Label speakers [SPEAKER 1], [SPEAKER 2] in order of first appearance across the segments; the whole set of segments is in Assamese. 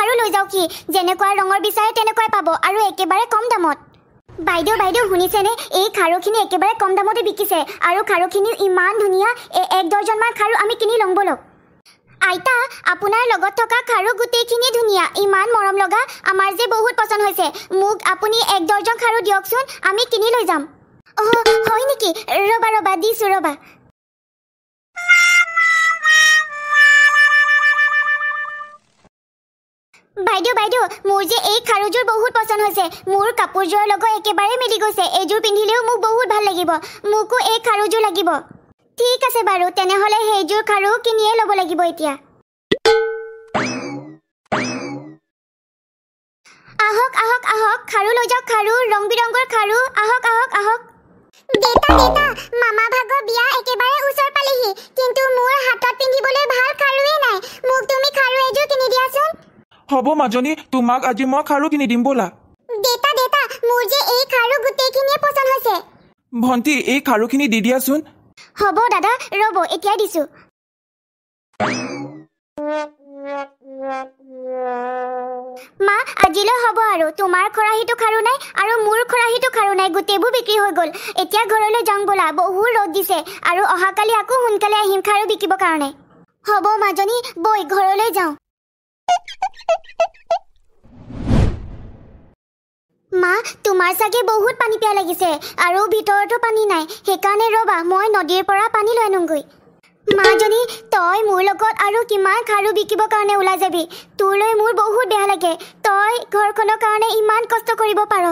[SPEAKER 1] আৰু লৈ যাওক কি যেনেকুৱা ৰঙৰ বিচাৰে তেনেকুৱাই পাব আৰু একেবাৰে কম দামত বাইদেউ বাইদেউ শুনিছেনে এই খাৰুখিনি একেবাৰে কম দামতে বিকিছে আৰু খাৰুখিনি ইমান ধুনীয়া এই এক ডৰ্জনমান খাৰু আমি কিনি ল'ম বলক আইতা আপোনাৰ লগত থকা খাৰু গোটেইখিনি ধুনীয়া ইমান মৰম লগা আমাৰ যে বহুত পচন্দ হৈছে মোক আপুনি এক ডৰ্জন খাৰু দিয়কচোন আমি কিনি লৈ যাম হয় নেকি ৰ'বা ৰ'বা দিছোঁ ৰ'বা বাইদেউ বাইদেউ মোৰ যে এই খাৰুযোৰ বহুত পচন্দ হৈছে মোৰ কাপোৰযোৰৰ লগত একেবাৰে মিলি গৈছে এইযোৰ পিন্ধিলেও মোক বহুত ভাল লাগিব মোকো এই খাৰুযোৰ লাগিব ঠিক আছে বাৰু তেনেহ'লে সেইযোৰ খাৰু কিনিয়ে ল'ব লাগিব এতিয়া আহক আহক আহক খাৰু লৈ যাওক খাৰু ৰং বিৰংগৰ খাৰু আহক আহক আহক
[SPEAKER 2] হব মাজনী তোমাক আজি মই খাৰু কিনি দিম বলা
[SPEAKER 1] দেতা দেতা মোৰ যে এই খাৰু গোটেইখিনিয়ে পচন্দ হৈছে
[SPEAKER 2] ভণ্টি এই খাৰুখিনি দি দিয়াচোন
[SPEAKER 1] হব দাদা ৰব এতিয়া দিছো মা আজিলৈ হব আৰু তোমাৰ খৰাহীটো খাৰু নাই আৰু মোৰ খৰাহিটো খাৰু নাই গোটেইবোৰ বিক্ৰী হৈ গ'ল এতিয়া ঘৰলৈ যাওঁ বোলা বহু ৰ'দ দিছে আৰু অহাকালি আকৌ সোনকালে আহিম খাৰু বিকিবৰ কাৰণে হব মাজনী বৈ ঘৰলৈ যাওঁ মা তোমাৰ চাগে বহুত পানী পিয়া লাগিছে আৰু ভিতৰতো পানী নাই সেইকাৰণে ৰ'বা মই নদীৰ পৰা পানী লৈ আনোগৈ মাজনী তই মোৰ লগত আৰু কিমান খাৰু বিকিবৰ কাৰণে ওলাই যাবি তোৰ মোৰ বহুত বেয়া লাগে তই ঘৰখনৰ কাৰণে ইমান কষ্ট কৰিব পাৰ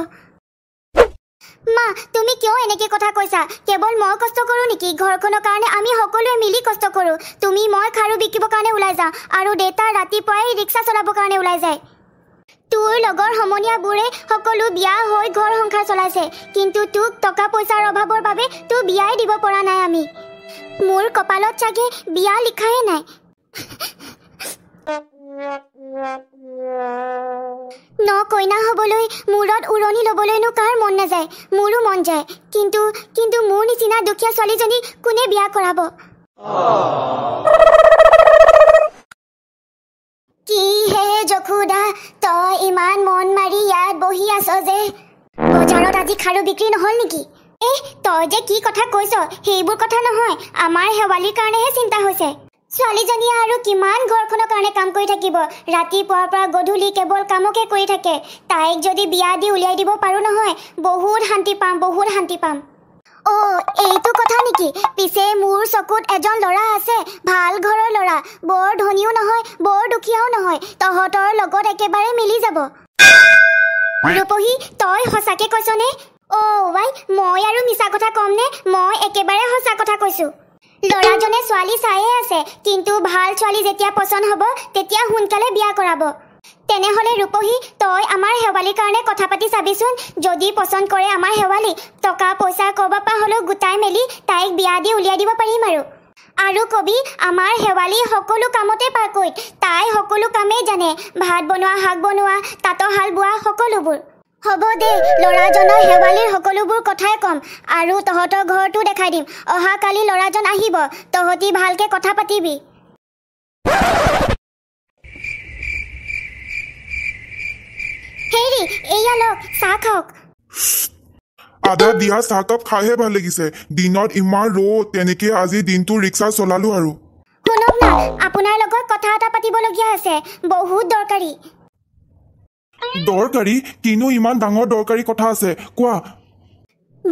[SPEAKER 1] মা তুমি কিয় এনেকে কথা কৈছা কেৱল মই কষ্ট কৰোঁ নেকি ঘৰখনৰ কাৰণে আমি সকলোৱে মিলি কষ্ট কৰোঁ তুমি মই খাৰু বিকিবৰ কাৰণে ওলাই যাওঁ আৰু দেউতা ৰাতিপুৱাই ৰিক্সা চলাবৰ কাৰণে ওলাই যায় তোৰ লগৰ সমনীয়াবোৰে সকলো বিয়া হৈ ঘৰ সংসাৰ চলাইছে কিন্তু তোক টকা পইচাৰ অভাৱৰ বাবে তো বিয়াই দিব পৰা নাই আমি মোৰ কপালত চাগে বিয়া লিখাই নাই ন কইনা হ'বলৈ মূৰত উৰণি ল'বলৈনো কাৰ মন নাযায় মোৰো মন যায় কিন্তু কিন্তু মোৰ নিচিনা দুখীয়া ছোৱালীজনী কোনে বিয়া কৰাব খুদা তই ইমান মন মাৰি ইয়াত বহি আছ যে বজাৰত আজি খাৰু বিক্ৰী নহ'ল নেকি এ তই যে কি কথা কৈছ সেইবোৰ কথা নহয় আমাৰ শেৱালিৰ কাৰণেহে চিন্তা হৈছে ছোৱালীজনীয়ে আৰু কিমান ঘৰখনৰ কাৰণে কাম কৰি থাকিব ৰাতিপুৱাৰ পৰা গধূলি কেৱল কামকে কৰি থাকে তাইক যদি বিয়া দি উলিয়াই দিব পাৰোঁ নহয় বহুত শান্তি পাম বহুত শান্তি পাম অ' এইটো কথা নেকি পিছে মোৰ চকুত এজন ল'ৰা আছে ভাল ঘৰৰ ল'ৰা বৰ ধনীও নহয় বৰ দুখীয়াও নহয় তহঁতৰ লগত একেবাৰে মিলি যাব ৰূপহী তই সঁচাকে কৈছ নে অ' ৱাই মই আৰু মিছা কথা ক'মনে মই একেবাৰে সঁচা কথা কৈছোঁ ল'ৰাজনে ছোৱালী চায়েই আছে কিন্তু ভাল ছোৱালী যেতিয়া পচন্দ হ'ব তেতিয়া সোনকালে বিয়া কৰাব তেনেহ'লে ৰূপহী তই আমাৰ শেৱালিৰ কাৰণে কথা পাতি চাবিচোন যদি পচন্দ কৰে আমাৰ শেৱালি টকা পইচা ক'ৰবাৰ পৰা হ'লেও গোটাই মেলি তাইক বিয়া দি উলিয়াই দিব পাৰিম আৰু আৰু কবি আমাৰ শেৱালি সকলো কামতে পাকৈত তাই সকলো কামেই জানে ভাত বনোৱা শাক বনোৱা তাঁতশাল বোৱা সকলোবোৰ হ'ব দেই ল'ৰাজনৰ শেৱালিৰ সকলোবোৰ কথাই ক'ম আৰু তহঁতৰ ঘৰটো দেখাই দিম অহাকালি ল'ৰাজন আহিব তহঁতি ভালকৈ কথা পাতিবি
[SPEAKER 3] আদা দিয়া চাহ খাইহে ভাল লাগিছে দিনত ইমান ৰ তেনেকে আজি দিনটো ৰিক্সা চলালো আৰু
[SPEAKER 1] শুনক না আপোনাৰ লগত কথা এটা পাতিবলগীয়া আছে বহুত দৰকাৰী দৰকাৰী
[SPEAKER 3] কিনো ইমান ডাঙৰ দৰকাৰী কথা আছে কোৱা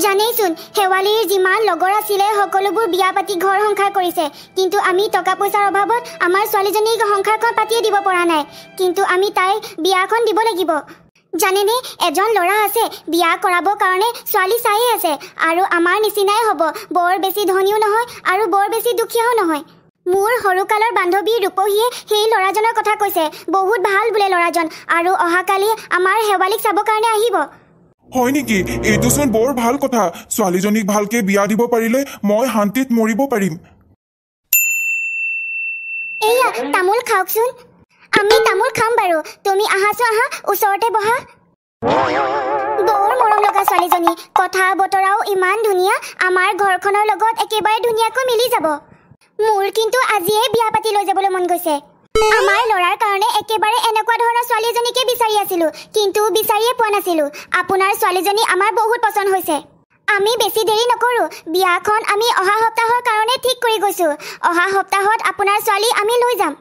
[SPEAKER 1] জানেইচোন শেৱালীৰ যিমান লগৰ আছিলে সকলোবোৰ বিয়া পাতি ঘৰ সংসাৰ কৰিছে কিন্তু আমি টকা পইচাৰ অভাৱত আমাৰ ছোৱালীজনীক সংসাৰখন পাতিয়ে দিব পৰা নাই কিন্তু আমি তাইক বিয়াখন দিব লাগিব জানেনে এজন ল'ৰা আছে বিয়া কৰাবৰ কাৰণে ছোৱালী চাই আছে আৰু আমাৰ নিচিনাই হ'ব বৰ বেছি ধনীও নহয় আৰু বৰ বেছি দুখীয়াও নহয় মোৰ সৰুকালৰ বান্ধৱী ৰূপহীয়ে সেই ল'ৰাজনৰ কথা কৈছে বহুত ভাল বোলে ল'ৰাজন আৰু অহাকালি আমাৰ শেৱালিক চাবৰ কাৰণে আহিব
[SPEAKER 3] হয় নেকি এইটোচোন বৰ ভাল কথা ছোৱালীজনীক ভালকে বিয়া দিব পাৰিলে মই শান্তিত মৰিব পাৰিম
[SPEAKER 1] এয়া তামোল খাওকচোন আমি তামোল খাম বাৰু তুমি আহাচোন আহা ওচৰতে বহা বৰ মৰম লগা ছোৱালীজনী কথা বতৰাও ইমান ধুনীয়া আমাৰ ঘৰখনৰ লগত একেবাৰে ধুনীয়াকৈ মিলি যাব মোৰ কিন্তু আজিয়ে বিয়া পাতি লৈ যাবলৈ মন গৈছে আমাৰ ল'ৰাৰ কাৰণে একেবাৰে এনেকুৱা ধৰণৰ ছোৱালী এজনীকে বিচাৰি আছিলোঁ কিন্তু বিচাৰিয়ে পোৱা নাছিলোঁ আপোনাৰ ছোৱালীজনী আমাৰ বহুত পচন্দ হৈছে আমি বেছি দেৰি নকৰো বিয়াখন আমি অহা সপ্তাহৰ কাৰণে ঠিক কৰি গৈছোঁ অহা সপ্তাহত আপোনাৰ ছোৱালী আমি লৈ যাম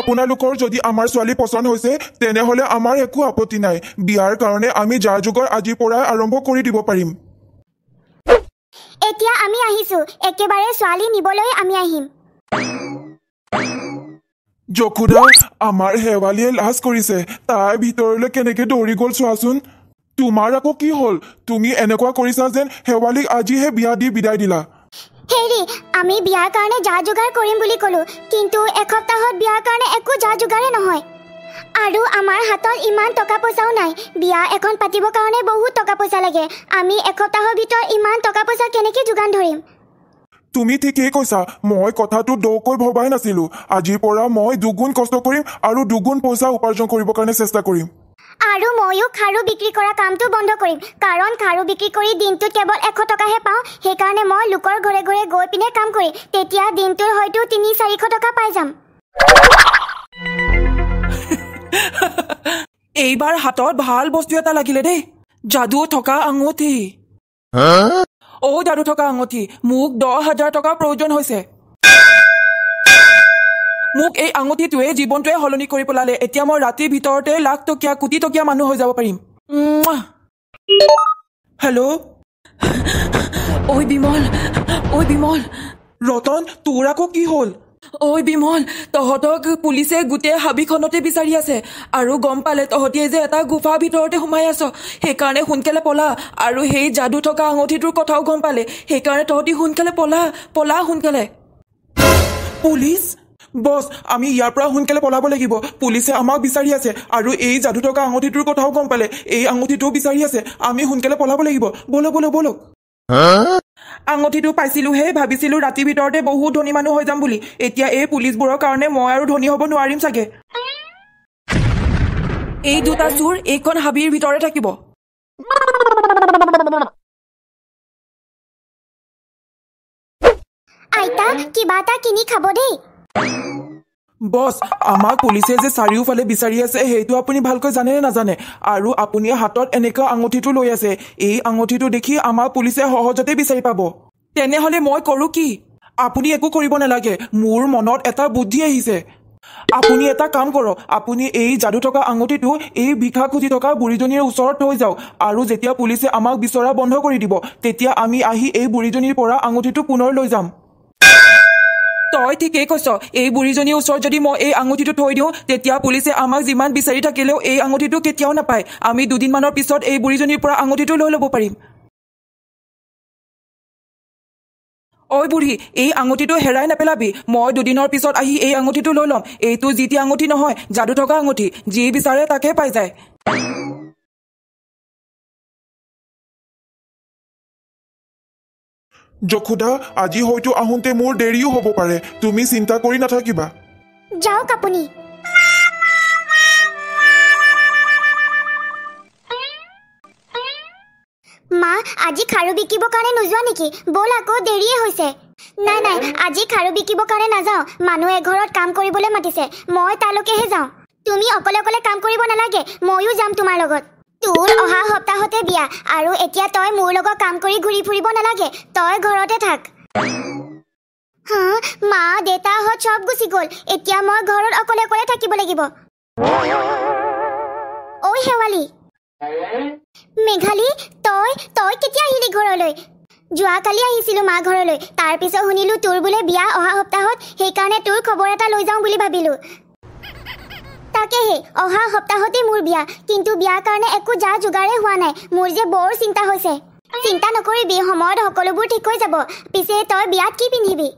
[SPEAKER 3] আপোনালোকৰ যদি আমাৰ ছোৱালী পচন্দ হৈছে তেনেহ'লে আমাৰ একো আপত্তি নাই বিয়াৰ কাৰণে আমি যা যোগৰ আজিৰ পৰা আৰম্ভ কৰি দিব পাৰিম
[SPEAKER 1] এতিয়া আমি আহিছো একেবাৰে ছোৱালী নিবলৈ আমি আহিম
[SPEAKER 3] জকুদা আমাৰ শেৱালীয়ে লাজ কৰিছে তাৰ ভিতৰলৈ কেনেকে দৌৰি গল চোৱাচোন তোমাৰ আকৌ কি হ'ল তুমি এনেকুৱা কৰিছা যেন শেৱালীক আজিহে বিয়া দি বিদায় দিলা
[SPEAKER 1] হেৰি আমি বিয়াৰ কাৰণে যা যোগাৰ কৰিম বুলি ক'লোঁ কিন্তু এসপ্তাহত বিয়াৰ কাৰণে একো যা যোগাৰে নহয় আৰু আমাৰ হাতত ইমান টকা পইচাও নাই বিয়া এখন পাতিবৰ কাৰণে বহুত টকা পইচা লাগে আমি এসপ্তাহৰ ভিতৰত ইমান টকা পইচা কেনেকৈ যোগান ধৰিম
[SPEAKER 3] তুমি ঠিকেই কৈছা মই কথাটো দকৈ ভবাই নাছিলো আজিৰ পৰা মই দুগুণ কষ্ট কৰিম আৰু দুগুণ পইচা উপাৰ্জন কৰিবৰ কাৰণে চেষ্টা কৰিম
[SPEAKER 1] আৰু ময়ো খাৰু বিক্ৰী কৰা কামটো বন্ধ কৰিম কাৰণ খাৰু বিক্ৰী কৰি দিনটোত কেৱল এশ টকাহে পাওঁ সেইকাৰণে মই লোকৰ ঘৰে ঘৰে গৈ পিনে কাম কৰিম তেতিয়া দিনটোৰ হয়তো তিনি চাৰিশ টকা পাই যাম
[SPEAKER 2] এইবাৰ হাতত ভাল বস্তু এটা লাগিলে দেই যাদু থকা আঙুঠি অ' যাদু থকা আঙুঠি মোক দহ হাজাৰ টকা প্ৰয়োজন হৈছে মোক এই আঙুঠিটোৱে জীৱনটোৱে সলনি কৰি পেলালে এতিয়া মই ৰাতিৰ ভিতৰতে লাখ টকীয়া কোটি টকীয়া মানুহ হৈ যাব পাৰিম হেল্ল' ঐ বিমল ঐ বিমল ৰতন তোৰ আকৌ কি হ'ল ঐ বিমল তহঁতক পুলিচে গোটেই হাবিখনতে বিচাৰি আছে আৰু গম পালে তহঁতিয়ে যে এটা গুফাৰ ভিতৰতে সোমাই আছ সেইকাৰণে সোনকালে পলা আৰু সেই যাদু থকা আঙুঠিটোৰ কথাও গম পালে সেইকাৰণে তহঁতি সোনকালে পলা পলা সোনকালে পুলিচ বছ আমি ইয়াৰ পৰা সোনকালে পলাব লাগিব পুলিচে আমাক বিচাৰি আছে আৰু এই যাদু থকা আঙুঠিটোৰ কথাও গম পালে এই আঙুঠিটো বিচাৰি আছে আমি সোনকালে পলাব লাগিব বলক বলক বলক আঙুঠিটো পাইছিলোহে ভাবিছিলো ৰাতিৰ ভিতৰতে বহুত ধনী মানুহ হৈ যাম বুলি এতিয়া এই পুলিচবোৰৰ কাৰণে মই আৰু ধনী হ'ব নোৱাৰিম চাগে এই দুটা
[SPEAKER 1] চোৰ এইখন হাবিৰ ভিতৰতে থাকিব আইতা কিবা এটা কিনি খাব দেই
[SPEAKER 2] বছ আমাক পুলিচে যে চাৰিওফালে বিচাৰি আছে সেইটো আপুনি ভালকৈ জানে নে নাজানে আৰু আপুনি হাতত এনেকুৱা আঙুঠিটো লৈ আছে এই আঙুঠিটো দেখি আমাৰ পুলিচে সহজতে বিচাৰি পাব তেনেহলে মই কৰো কি আপুনি একো কৰিব নালাগে মোৰ মনত এটা বুদ্ধি আহিছে আপুনি এটা কাম কৰক আপুনি এই যাদু থকা আঙুঠিটো এই ভিক্ষা খুজি থকা বুঢ়ীজনীৰ ওচৰত থৈ যাওক আৰু যেতিয়া পুলিচে আমাক বিচৰা বন্ধ কৰি দিব তেতিয়া আমি আহি এই বুঢ়ীজনীৰ পৰা আঙুঠিটো পুনৰ লৈ যাম তই ঠিকেই কৈছ এই বুঢ়ীজনীৰ ওচৰত যদি মই এই আঙুঠিটো থৈ দিওঁ তেতিয়া পুলিচে আমাক যিমান বিচাৰি থাকিলেও এই আঙুঠিটো কেতিয়াও নাপায় আমি দুদিনমানৰ পিছত এই বুঢ়ীজনীৰ পৰা আঙুঠিটো লৈ ল'ব পাৰিম অই বুঢ়ী এই আঙুঠিটো হেৰাই নেপেলাবি মই দুদিনৰ পিছত আহি এই আঙুঠিটো লৈ ল'ম এইটো যি টি আঙুঠি নহয় যাদু থকা আঙুঠি যি বিচাৰে তাকে পাই যায়
[SPEAKER 3] যশোদা আজি হয়তো আহোঁতে মোৰ দেৰিও হ'ব পাৰে তুমি চিন্তা কৰি
[SPEAKER 1] নাথাকিবা যাওক আপুনি মা আজি খাৰু বিকিবৰ কাৰণে নোযোৱা নেকি ব'ল আকৌ দেৰিয়ে হৈছে নাই নাই আজি খাৰু বিকিবৰ কাৰণে নাযাওঁ মানুহ এঘৰত কাম কৰিবলৈ মাতিছে মই তালৈকেহে যাওঁ তুমি অকলে অকলে কাম কৰিব নালাগে ময়ো যাম তোমাৰ লগত তোৰ অহা সপ্তাহতে বিয়া আৰু এতিয়া তই মোৰ লগত কাম কৰি ঘূৰি ফুৰিব নালাগে তই ঘৰতে থাক মা দেউতাহঁত চব গুচি গ'ল এতিয়া মই ঘৰত অকলে অকলে থাকিব লাগিব ঐ শেৱালি মেঘালী তই তই কেতিয়া আহিলি ঘৰলৈ যোৱাকালি আহিছিলো মা ঘৰলৈ তাৰপিছত শুনিলো তোৰ বোলে বিয়া অহা সপ্তাহত সেইকাৰণে তোৰ খবৰ এটা লৈ যাওঁ বুলি ভাবিলো তাকেহে অহা সপ্তাহতে মোৰ বিয়া কিন্তু বিয়াৰ কাৰণে একো যা যোগাৰে হোৱা নাই মোৰ যে বৰ চিন্তা হৈছে চিন্তা নকৰিবি সময়ত সকলোবোৰ ঠিক হৈ যাব পিছে তই বিয়াত কি পিন্ধিবি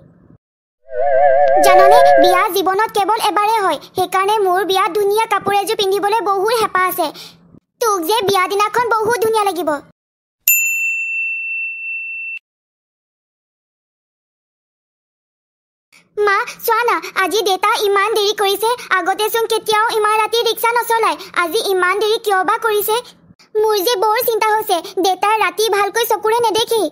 [SPEAKER 1] জাননে বিয়া জীৱনত কেৱল এবাৰে হয় সেইকাৰণে মোৰ বিয়াত ধুনীয়া কাপোৰ এযোৰ পিন্ধিবলৈ বহুত হেঁপাহ আছে তোক যে বিয়া দিনাখন বহুত ধুনীয়া লাগিব মা চোৱা না আজি দেউতা ইমান দেৰি কৰিছে আগতেচোন কেতিয়াও ইমান ৰাতি ৰিক্সা নচলায় আজি ইমান দেৰি কিয় বা কৰিছে মোৰ যে বৰ চিন্তা হৈছে দেউতাৰ ৰাতি ভালকৈ চকুৰে নেদেখি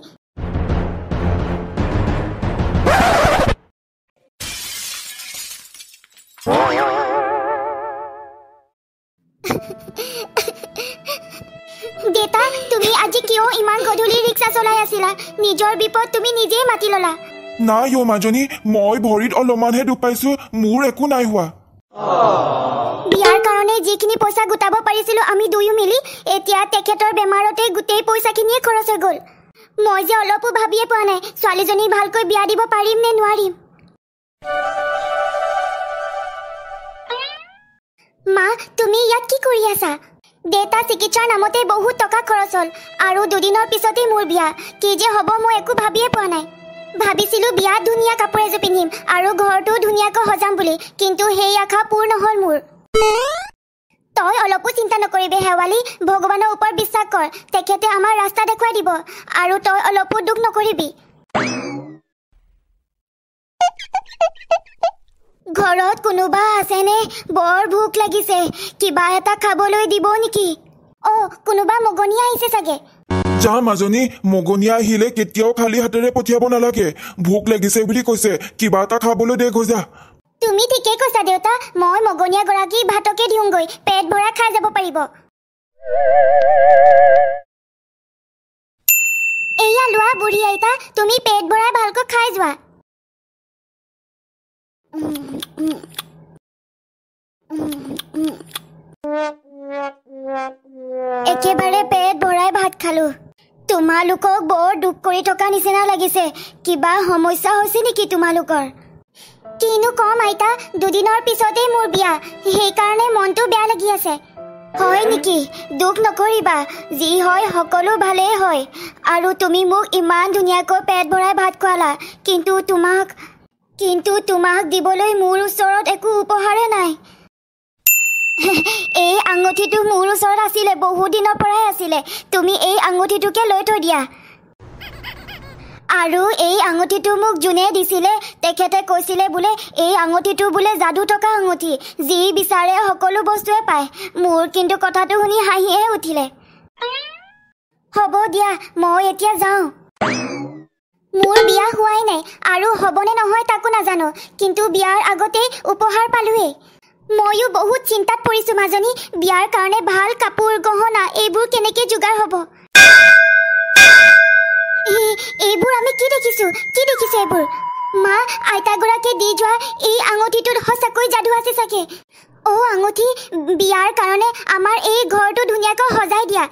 [SPEAKER 1] দেউতা তুমি আজি কিয় ইমান গধূলি ৰিক্সা চলাই আছিলা নিজৰ বিপদ তুমি নিজেই মাতি ল'লা
[SPEAKER 3] নাই অ মাজনী মই ভৰিত অলপমানহে দুখ পাইছো মোৰ একো নাই হোৱা
[SPEAKER 1] চিকিৎসাৰ নামতে বহুত টকা খৰচ হ'ল আৰু দুদিনৰ পিছতেই মোৰ বিয়া কি যে হ'ব মই একো ভাবিয়ে পোৱা নাই ভাবিছিলো বিয়াত ধুনীয়া কাপোৰ এযোৰ পিন্ধিম আৰু ঘৰটো ধুনীয়াকৈ সজাম বুলি কিন্তু সেই আশা পূৰ নহল মোৰ তই অলপো চিন্তা নকৰিবি হেৱালি ভগৱানৰ ওপৰত বিশ্বাস কৰ তেখেতে আমাৰ ৰাস্তা দেখুৱাই দিব আৰু তই অলপো দুখ নকৰিবি ঘৰত কোনোবা আছেনে বৰ ভোক লাগিছে কিবা এটা খাবলৈ দিব নেকি অ কোনোবা মগনীয়া আহিছে চাগে
[SPEAKER 3] যা মাজনী মগনীয়া আহিলে কেতিয়াও খালী হাতেৰে পঠিয়াব নালাগে ভোক লাগিছে বুলি কৈছে কিবা এটা খাবলৈ দে গজা
[SPEAKER 1] তুমি ঠিকেই কৈছা দেউতা মই মগনীয়া গৰাকী ভাতকে দিওঁগৈ পেট ভৰাই খাই যাব পাৰিব এইয়া লোৱা বুঢ়ী আইতা তুমি পেট ভৰাই ভালকৈ খাই যোৱা একেবাৰে পেট ভৰাই ভাত খালো তোমালোকক বৰ দুখ কৰি থকা নিচিনা লাগিছে কিবা সমস্যা হৈছে নেকি তোমালোকৰ কিনো কম আইতা দুদিনৰ পিছতেই মোৰ বিয়া সেইকাৰণে মনটো বেয়া লাগি আছে হয় নেকি দুখ নকৰিবা যি হয় সকলো ভালেই হয় আৰু তুমি মোক ইমান ধুনীয়াকৈ পেট ভৰাই ভাত খোৱালা কিন্তু তোমাক কিন্তু তোমাক দিবলৈ মোৰ ওচৰত একো উপহাৰে নাই এই আঙুঠিটো মোৰ ওচৰত আছিলে বহু দিনৰ পৰাই আছিলে তুমি এই আঙুঠিটোকে লৈ থৈ দিয়া আৰু এই আঙুঠিটো মোক যোনে দিছিলে তেখেতে কৈছিলে বোলে এই আঙুঠিটো বোলে যাদু থকা আঙুঠি যি বিচাৰে সকলো বস্তুৱে পায় মোৰ কিন্তু কথাটো শুনি হাঁহিহে উঠিলে হ'ব দিয়া মই এতিয়া যাওঁ মোৰ বিয়া হোৱাই নাই আৰু হ'বনে নহয় তাকো নাজানো কিন্তু বিয়াৰ আগতেই উপহাৰ পালোৱেই ময়ো বহুত চিন্তাত পৰিছো মাজনী বিয়াৰ কাৰণে ভাল কাপোৰ গহনা এইবোৰ কেনেকে যোগাৰ হ'ব এইবোৰ আমি কি দেখিছো কি দেখিছো এইবোৰ মা আইতাগৰাকীয়ে দি যোৱা এই আঙুঠিটোত সঁচাকৈ যাদু আছে চাগে অ আঙুঠি বিয়াৰ কাৰণে আমাৰ এই ঘৰটো ধুনীয়াকৈ সজাই দিয়া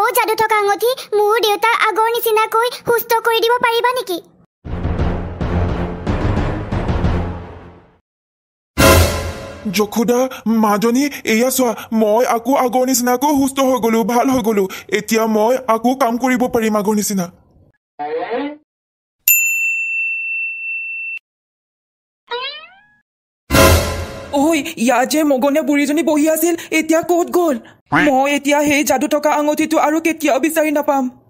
[SPEAKER 1] অ যাদু থকা আঙুঠি মোৰ দেউতাৰ আগৰ নিচিনাকৈ সুস্থ কৰি দিব পাৰিবা নেকি
[SPEAKER 3] জখুদা মাজনী এয়া চোৱা মই আকৌ আগৰ নিচিনাকৈ সুস্থ হৈ গলো ভাল হৈ গলো এতিয়া মই আকৌ কাম কৰিব পাৰিম আগৰ নিচিনা
[SPEAKER 2] ঐ ইয়াত যে মগনে বুঢ়ীজনী বহি আছিল এতিয়া কত গল মই এতিয়া সেই যাদু থকা আঙুঠিটো আৰু কেতিয়াও বিচাৰি নাপাম